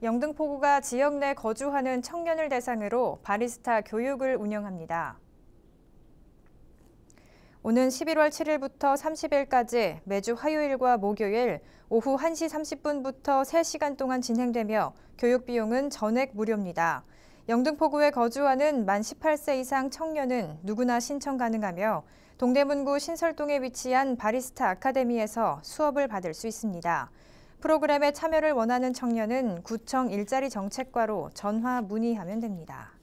영등포구가 지역 내 거주하는 청년을 대상으로 바리스타 교육을 운영합니다. 오는 11월 7일부터 30일까지 매주 화요일과 목요일 오후 1시 30분부터 3시간 동안 진행되며 교육 비용은 전액 무료입니다. 영등포구에 거주하는 만 18세 이상 청년은 누구나 신청 가능하며 동대문구 신설동에 위치한 바리스타 아카데미에서 수업을 받을 수 있습니다. 프로그램에 참여를 원하는 청년은 구청 일자리 정책과로 전화 문의하면 됩니다.